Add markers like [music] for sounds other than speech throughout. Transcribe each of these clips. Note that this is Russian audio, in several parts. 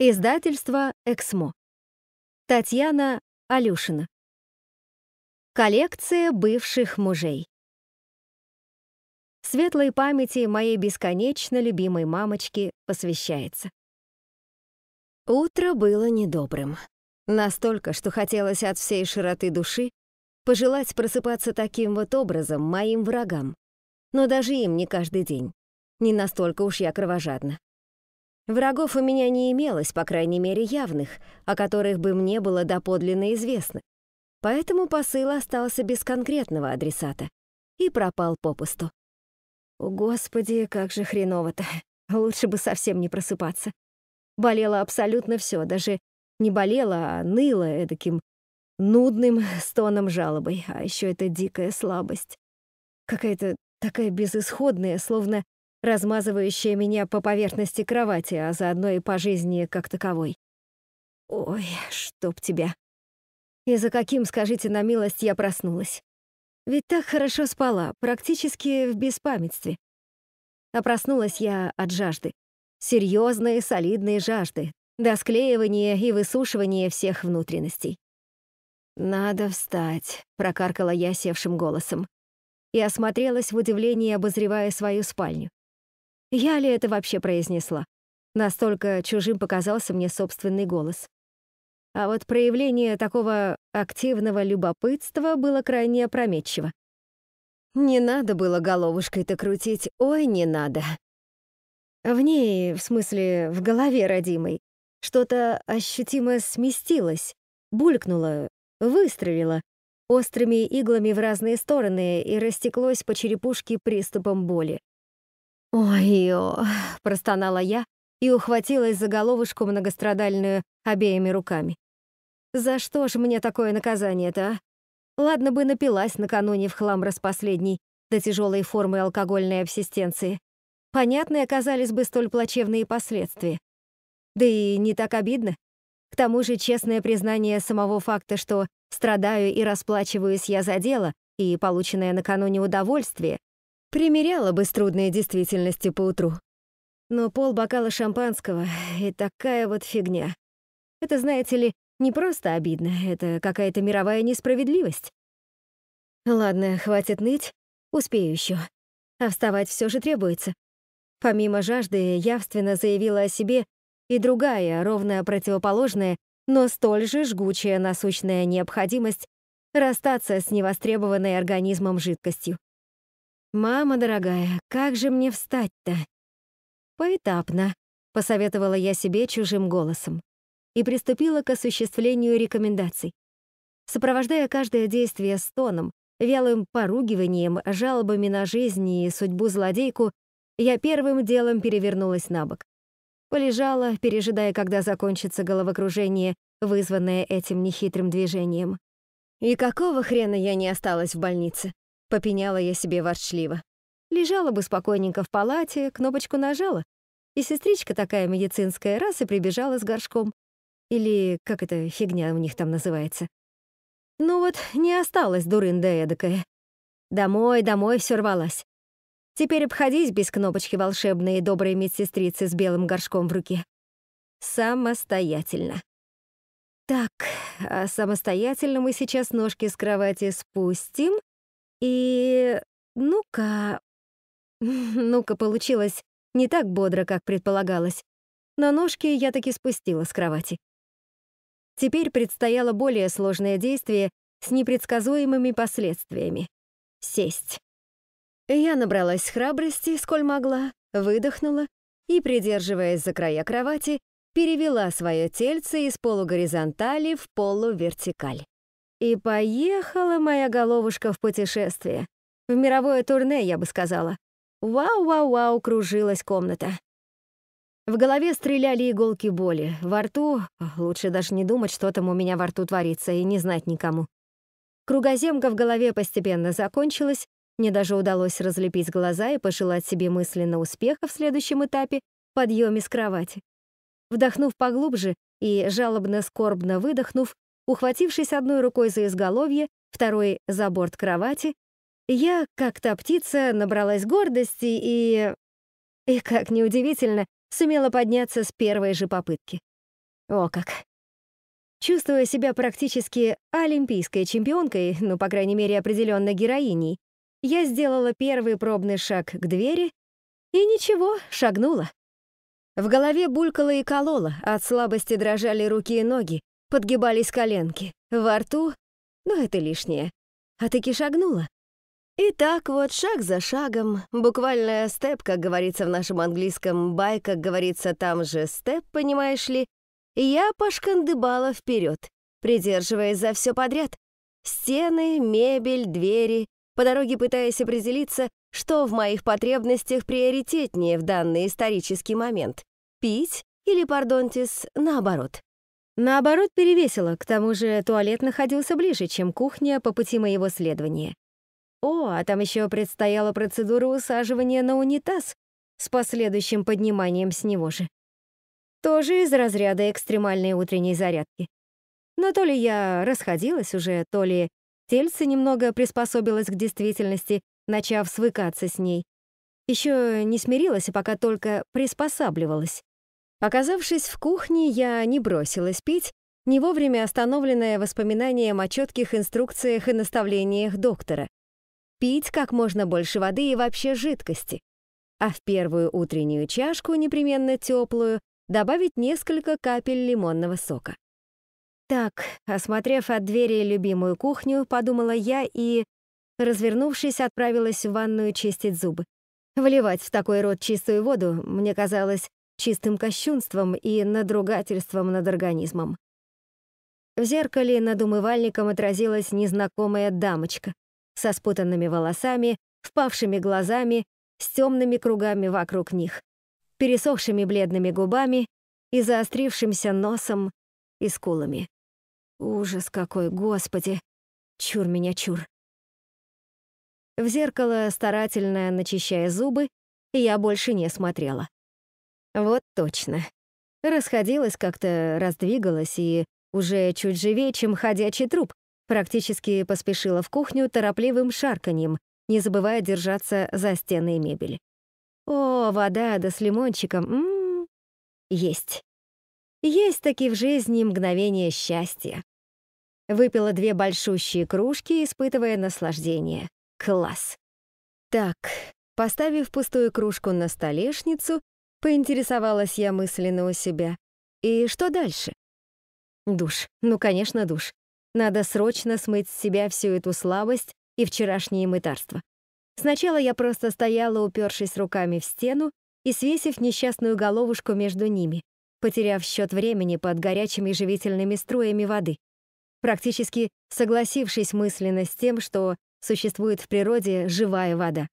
Издательство «Эксмо». Татьяна Алюшина. Коллекция бывших мужей. Светлой памяти моей бесконечно любимой мамочки посвящается. Утро было недобрым. Настолько, что хотелось от всей широты души пожелать просыпаться таким вот образом моим врагам. Но даже им не каждый день. Не настолько уж я кровожадна. Врагов у меня не имелось, по крайней мере, явных, о которых бы мне было доподлинно известно. Поэтому посыл остался без конкретного адресата и пропал попусту. О, Господи, как же хреново-то. Лучше бы совсем не просыпаться. Болело абсолютно все, даже не болело, а ныло эдаким нудным стоном жалобой, а еще эта дикая слабость. Какая-то такая безысходная, словно размазывающая меня по поверхности кровати, а заодно и по жизни как таковой. Ой, чтоб тебя. И за каким, скажите на милость, я проснулась? Ведь так хорошо спала, практически в беспамятстве. А проснулась я от жажды. Серьезной, солидной жажды, до склеивания и высушивания всех внутренностей. «Надо встать», — прокаркала я севшим голосом. И осмотрелась в удивлении, обозревая свою спальню. Я ли это вообще произнесла? Настолько чужим показался мне собственный голос. А вот проявление такого активного любопытства было крайне опрометчиво. Не надо было головушкой-то крутить, ой, не надо. В ней, в смысле, в голове родимой, что-то ощутимо сместилось, булькнуло, выстрелило острыми иглами в разные стороны и растеклось по черепушке приступом боли. «Ой-ё», — простонала я и ухватилась за головушку многострадальную обеими руками. «За что ж мне такое наказание-то, а? Ладно бы напилась накануне в хлам распоследний до тяжелой формы алкогольной абсистенции. Понятны оказались бы столь плачевные последствия. Да и не так обидно. К тому же честное признание самого факта, что страдаю и расплачиваюсь я за дело и полученное накануне удовольствие, примеряла бы с трудной действительностью поутру. Но пол бокала шампанского и такая вот фигня. Это, знаете ли, не просто обидно, это какая-то мировая несправедливость. Ладно, хватит ныть, успею еще. А вставать все же требуется. Помимо жажды, явственно заявила о себе и другая, ровно противоположная, но столь же жгучая насущная необходимость расстаться с невостребованной организмом жидкостью. «Мама дорогая, как же мне встать-то?» «Поэтапно», — посоветовала я себе чужим голосом и приступила к осуществлению рекомендаций, сопровождая каждое действие стоном, вялым поругиванием, жалобами на жизнь и судьбу злодейку, я первым делом перевернулась на бок. Полежала, пережидая, когда закончится головокружение, вызванное этим нехитрым движением. И какого хрена я не осталась в больнице? — попеняла я себе ворчливо. Лежала бы спокойненько в палате, кнопочку нажала, и сестричка такая медицинская раз и прибежала с горшком. Или как эта фигня у них там называется. Ну вот, не осталась дурында эдакая. Домой, домой все рвалась. Теперь обходись без кнопочки волшебной и доброй медсестрицы с белым горшком в руке. Самостоятельно. Так, а самостоятельно мы сейчас ножки с кровати спустим и ну-ка... [laughs] Ну-ка, получилось не так бодро, как предполагалось. На ножки я таки спустила с кровати. Теперь предстояло более сложное действие с непредсказуемыми последствиями — сесть. Я набралась храбрости, сколь могла, выдохнула и, придерживаясь за края кровати, перевела свое тельце из полугоризонтали в полувертикаль. И поехала моя головушка в путешествие. В мировое турне, я бы сказала. Вау-вау-вау, кружилась комната. В голове стреляли иголки боли, во рту... Лучше даже не думать, что там у меня во рту творится, и не знать никому. Кругоземка в голове постепенно закончилась, мне даже удалось разлепить глаза и пожелать себе мысленно успеха в следующем этапе — подъеме с кровати. Вдохнув поглубже и жалобно-скорбно выдохнув, Ухватившись одной рукой за изголовье, второй — за борт кровати, я, как та птица, набралась гордости и... И, как неудивительно, сумела подняться с первой же попытки. О как! Чувствуя себя практически олимпийской чемпионкой, ну, по крайней мере, определенно героиней, я сделала первый пробный шаг к двери и ничего, шагнула. В голове булькало и кололо, от слабости дрожали руки и ноги, подгибались коленки, во рту, но ну, это лишнее. А таки шагнула. И так вот, шаг за шагом, буквально степ, как говорится в нашем английском, бай, как говорится там же степ, понимаешь ли, я пошкандыбала вперед, придерживаясь за все подряд. Стены, мебель, двери, по дороге пытаясь определиться, что в моих потребностях приоритетнее в данный исторический момент. Пить или, пардонтис, наоборот, Наоборот, перевесило, к тому же туалет находился ближе, чем кухня по пути моего следования. О, а там еще предстояла процедура усаживания на унитаз с последующим подниманием с него же. Тоже из разряда экстремальной утренней зарядки. Но то ли я расходилась уже, то ли тельце немного приспособилось к действительности, начав свыкаться с ней. Еще не смирилась, а пока только приспосабливалась. Оказавшись в кухне, я не бросилась пить, не вовремя остановленная воспоминанием о четких инструкциях и наставлениях доктора. Пить как можно больше воды и вообще жидкости. А в первую утреннюю чашку, непременно теплую, добавить несколько капель лимонного сока. Так, осмотрев от двери любимую кухню, подумала я и, развернувшись, отправилась в ванную чистить зубы. Вливать в такой рот чистую воду, мне казалось, чистым кощунством и надругательством над организмом. В зеркале над умывальником отразилась незнакомая дамочка со спутанными волосами, впавшими глазами, с темными кругами вокруг них, пересохшими бледными губами и заострившимся носом и скулами. Ужас какой, господи! Чур меня, чур! В зеркало, старательно начищая зубы, я больше не смотрела. Вот точно. Расходилась как-то, раздвигалась и уже чуть живее, чем ходячий труп, практически поспешила в кухню торопливым шарканьем, не забывая держаться за стены и мебель. О, вода да с лимончиком, м, м-м, -м, -м. есть. Есть такие в жизни мгновения счастья. Выпила две большущие кружки, испытывая наслаждение. Класс. Так, поставив пустую кружку на столешницу, Поинтересовалась я мысленно у себя. И что дальше? Душ. Ну, конечно, душ. Надо срочно смыть с себя всю эту слабость и вчерашнее мытарство Сначала я просто стояла, упершись руками в стену и свесив несчастную головушку между ними, потеряв счет времени под горячими живительными струями воды, практически согласившись мысленно с тем, что существует в природе живая вода.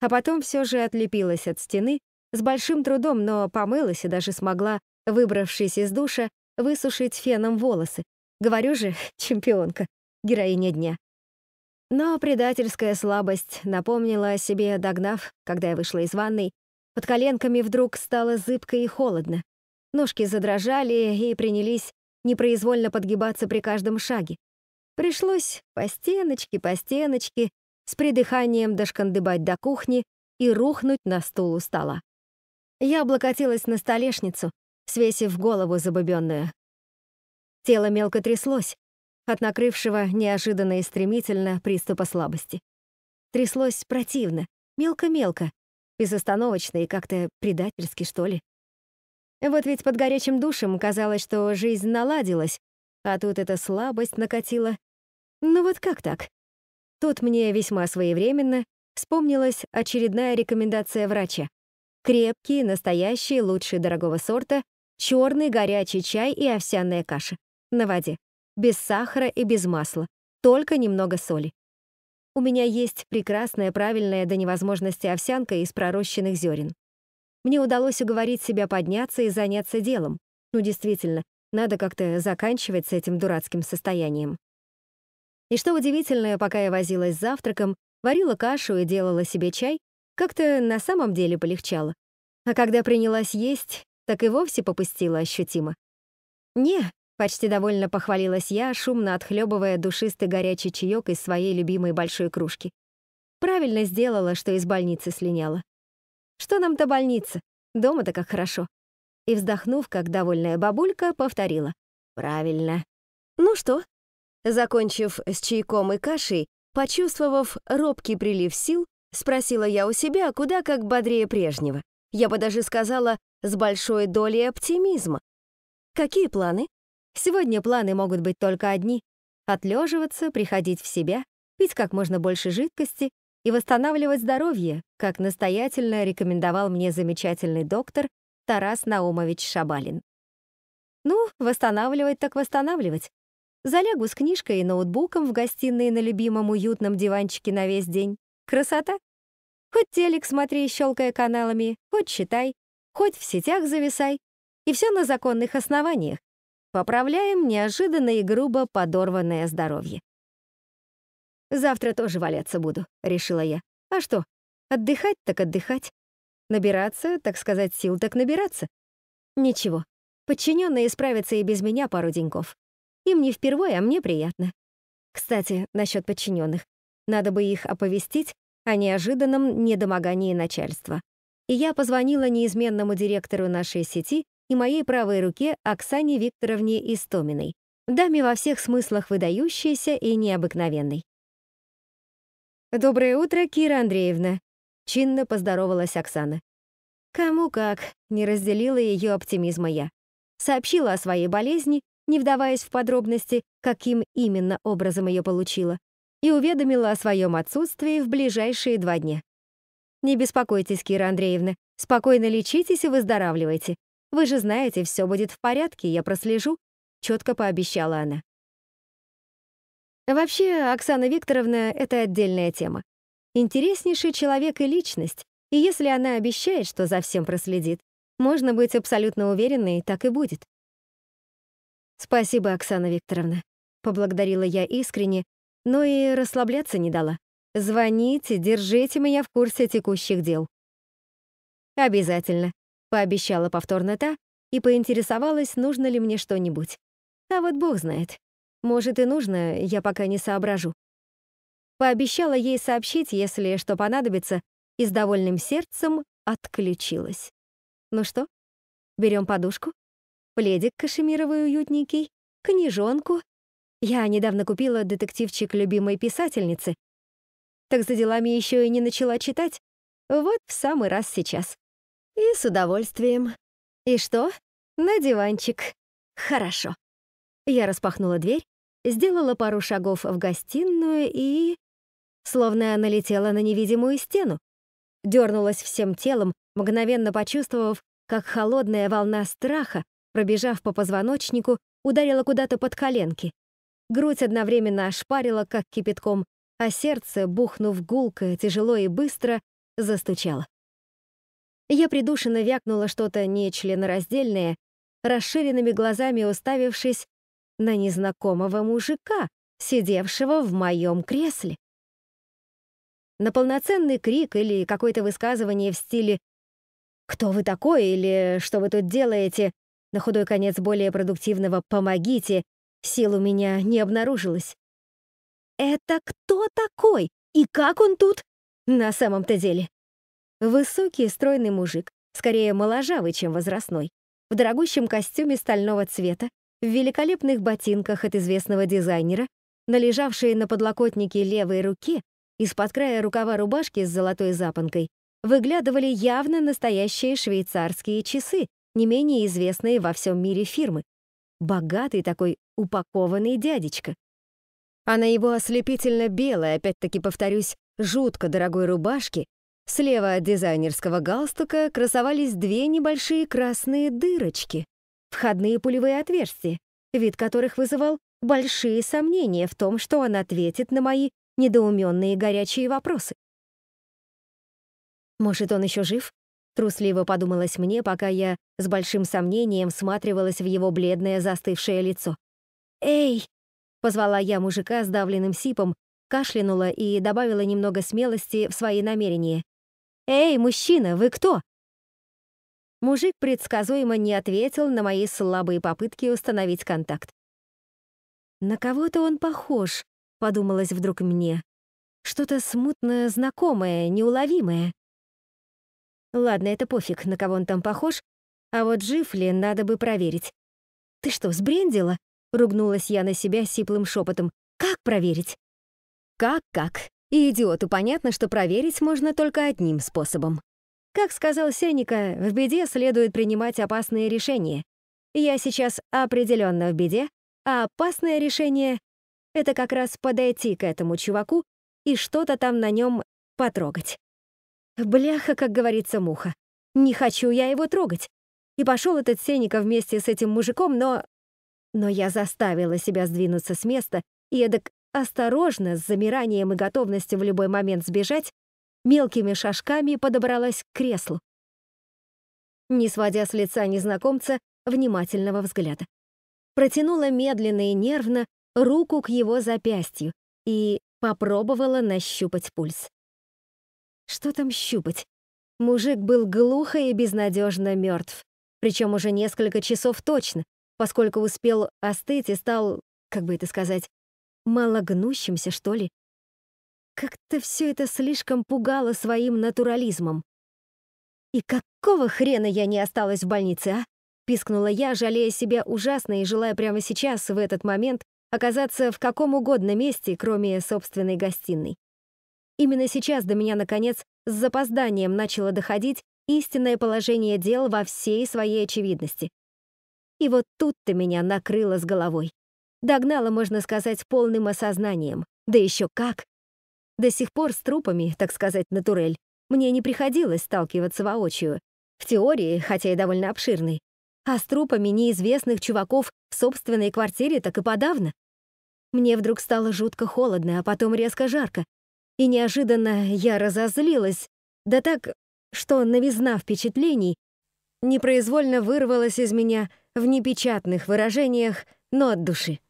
А потом все же отлепилась от стены с большим трудом, но помылась и даже смогла, выбравшись из душа, высушить феном волосы. Говорю же, [laughs] чемпионка, героиня дня. Но предательская слабость напомнила о себе, догнав, когда я вышла из ванной. Под коленками вдруг стало зыбко и холодно. Ножки задрожали и принялись непроизвольно подгибаться при каждом шаге. Пришлось по стеночке, по стеночке, с придыханием дошкандыбать до кухни и рухнуть на стул у стола. Я облокотилась на столешницу, свесив голову забубённую. Тело мелко тряслось от накрывшего неожиданно и стремительно приступа слабости. Тряслось противно, мелко-мелко, безостановочно и как-то предательски, что ли. Вот ведь под горячим душем казалось, что жизнь наладилась, а тут эта слабость накатила. Ну вот как так? Тут мне весьма своевременно вспомнилась очередная рекомендация врача. Крепкий, настоящий, лучший дорогого сорта, черный горячий чай и овсяная каша. На воде. Без сахара и без масла. Только немного соли. У меня есть прекрасная, правильная до невозможности овсянка из пророщенных зерен. Мне удалось уговорить себя подняться и заняться делом. Ну, действительно, надо как-то заканчивать с этим дурацким состоянием. И что удивительное, пока я возилась с завтраком, варила кашу и делала себе чай, как-то на самом деле полегчало. А когда принялась есть, так и вовсе попустила ощутимо. «Не», — почти довольно похвалилась я, шумно отхлебывая душистый горячий чаек из своей любимой большой кружки. Правильно сделала, что из больницы слиняла. Что нам-то больница? Дома-то как хорошо. И вздохнув, как довольная бабулька, повторила. Правильно. Ну что? Закончив с чайком и кашей, почувствовав робкий прилив сил, Спросила я у себя, куда как бодрее прежнего. Я бы даже сказала, с большой долей оптимизма. Какие планы? Сегодня планы могут быть только одни. Отлеживаться, приходить в себя, пить как можно больше жидкости и восстанавливать здоровье, как настоятельно рекомендовал мне замечательный доктор Тарас Наумович Шабалин. Ну, восстанавливать так восстанавливать. Залягу с книжкой и ноутбуком в гостиной на любимом уютном диванчике на весь день. Красота? Хоть телек смотри, щелкая каналами, хоть читай, хоть в сетях зависай. И все на законных основаниях. Поправляем неожиданно и грубо подорванное здоровье. «Завтра тоже валяться буду», — решила я. «А что, отдыхать так отдыхать. Набираться, так сказать, сил так набираться. Ничего, подчиненные справятся и без меня пару деньков. Им не впервые, а мне приятно. Кстати, насчет подчиненных. Надо бы их оповестить о неожиданном недомогании начальства. И я позвонила неизменному директору нашей сети и моей правой руке Оксане Викторовне Истоминой, даме во всех смыслах выдающейся и необыкновенной. «Доброе утро, Кира Андреевна», — чинно поздоровалась Оксана. «Кому как», — не разделила ее оптимизма я. Сообщила о своей болезни, не вдаваясь в подробности, каким именно образом ее получила, и уведомила о своем отсутствии в ближайшие два дня. «Не беспокойтесь, Кира Андреевна, спокойно лечитесь и выздоравливайте. Вы же знаете, все будет в порядке, я прослежу», — четко пообещала она. Вообще, Оксана Викторовна — это отдельная тема. Интереснейший человек и личность, и если она обещает, что за всем проследит, можно быть абсолютно уверенной, так и будет. «Спасибо, Оксана Викторовна», — поблагодарила я искренне, но и расслабляться не дала. «Звоните, держите меня в курсе текущих дел». «Обязательно», — пообещала повторно та и поинтересовалась, нужно ли мне что-нибудь. А вот бог знает. Может и нужно, я пока не соображу. Пообещала ей сообщить, если что понадобится, и с довольным сердцем отключилась. Ну что, берем подушку? Пледик кашемировый уютненький, книжонку я недавно купила детективчик любимой писательницы. Так за делами еще и не начала читать. Вот в самый раз сейчас. И с удовольствием. И что? На диванчик. Хорошо. Я распахнула дверь, сделала пару шагов в гостиную и... Словно она летела на невидимую стену. дернулась всем телом, мгновенно почувствовав, как холодная волна страха, пробежав по позвоночнику, ударила куда-то под коленки. Грудь одновременно ошпарила, как кипятком, а сердце, бухнув гулко, тяжело и быстро, застучало. Я придушенно вякнула что-то нечленораздельное, расширенными глазами уставившись на незнакомого мужика, сидевшего в моем кресле. На полноценный крик или какое-то высказывание в стиле «Кто вы такой?» или «Что вы тут делаете?» на худой конец более продуктивного «Помогите!» Сил у меня не обнаружилось. «Это кто такой? И как он тут?» На самом-то деле. Высокий, стройный мужик, скорее моложавый, чем возрастной, в дорогущем костюме стального цвета, в великолепных ботинках от известного дизайнера, належавшие на подлокотнике левой руки, из-под края рукава рубашки с золотой запонкой, выглядывали явно настоящие швейцарские часы, не менее известные во всем мире фирмы, богатый такой упакованный дядечка. А на его ослепительно белой, опять-таки повторюсь, жутко дорогой рубашке, слева от дизайнерского галстука красовались две небольшие красные дырочки, входные пулевые отверстия, вид которых вызывал большие сомнения в том, что он ответит на мои недоуменные горячие вопросы. Может, он еще жив? Трусливо подумалось мне, пока я с большим сомнением всматривалась в его бледное застывшее лицо. «Эй!» — позвала я мужика с давленным сипом, кашлянула и добавила немного смелости в свои намерения. «Эй, мужчина, вы кто?» Мужик предсказуемо не ответил на мои слабые попытки установить контакт. «На кого-то он похож», — подумалось вдруг мне. «Что-то смутно знакомое, неуловимое». Ладно, это пофиг, на кого он там похож, а вот жив ли, надо бы проверить. «Ты что, сбрендила?» — ругнулась я на себя сиплым шепотом. «Как проверить?» «Как-как? И идиоту понятно, что проверить можно только одним способом. Как сказал Сеника, в беде следует принимать опасные решения. Я сейчас определенно в беде, а опасное решение — это как раз подойти к этому чуваку и что-то там на нем потрогать. Бляха, как говорится, муха. Не хочу я его трогать. И пошел этот Сеника вместе с этим мужиком, но... Но я заставила себя сдвинуться с места, и эдак осторожно, с замиранием и готовностью в любой момент сбежать, мелкими шажками подобралась к креслу, не сводя с лица незнакомца внимательного взгляда. Протянула медленно и нервно руку к его запястью и попробовала нащупать пульс. Что там щупать? Мужик был глухо и безнадежно мертв. Причем уже несколько часов точно, поскольку успел остыть и стал, как бы это сказать, малогнущимся, что ли. Как-то все это слишком пугало своим натурализмом. «И какого хрена я не осталась в больнице, а?» — пискнула я, жалея себя ужасно и желая прямо сейчас, в этот момент, оказаться в каком угодно месте, кроме собственной гостиной. Именно сейчас до меня, наконец, с запозданием начало доходить истинное положение дел во всей своей очевидности. И вот тут-то меня накрыло с головой. Догнала, можно сказать, полным осознанием. Да еще как! До сих пор с трупами, так сказать, натурель, мне не приходилось сталкиваться воочию. В теории, хотя и довольно обширной. А с трупами неизвестных чуваков в собственной квартире так и подавно. Мне вдруг стало жутко холодно, а потом резко жарко, и неожиданно я разозлилась, да так, что новизна впечатлений непроизвольно вырвалась из меня в непечатных выражениях, но от души.